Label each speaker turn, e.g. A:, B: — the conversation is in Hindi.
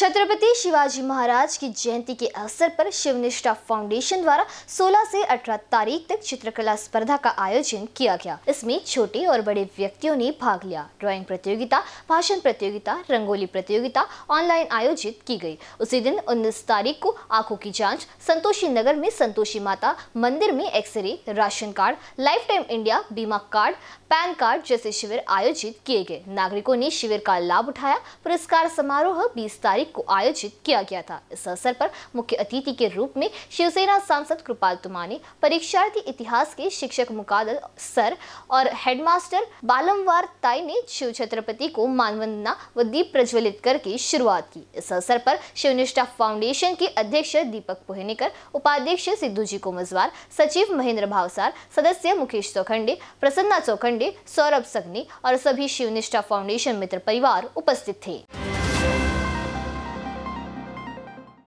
A: छत्रपति शिवाजी महाराज की जयंती के अवसर पर शिवनिष्ठा फाउंडेशन द्वारा 16 से 18 तारीख तक चित्रकला स्पर्धा का आयोजन किया गया इसमें छोटे और बड़े व्यक्तियों ने भाग लिया ड्राइंग प्रतियोगिता भाषण प्रतियोगिता रंगोली प्रतियोगिता ऑनलाइन आयोजित की गई उसी दिन 19 तारीख को आंखों की जाँच संतोषी नगर में संतोषी माता मंदिर में x ray ration card life time India बीमा कार्ड पैन कार्ड जैसे शिविर आयोजित किए गए नागरिकों ने शिविर का लाभ उठाया पुरस्कार समारोह बीस तारीख को आयोजित किया गया था इस अवसर पर मुख्य अतिथि के रूप में शिवसेना सांसद कृपाल तुमानी परीक्षार्थी इतिहास के शिक्षक मुकादल सर और हेडमास्टर बालमवार ताई ने शिव छत्रपति को मानवंदना व दीप प्रज्वलित करके शुरुआत की इस अवसर पर शिवनिष्ठा फाउंडेशन के अध्यक्ष दीपक पोहनेकर उपाध्यक्ष सिद्धू जी कुमजवार सचिव महेंद्र भावसार सदस्य मुकेश चौखंडे प्रसन्ना चौखंडे सौरभ सगनी और सभी शिवनिष्ठा फाउंडेशन मित्र परिवार उपस्थित थे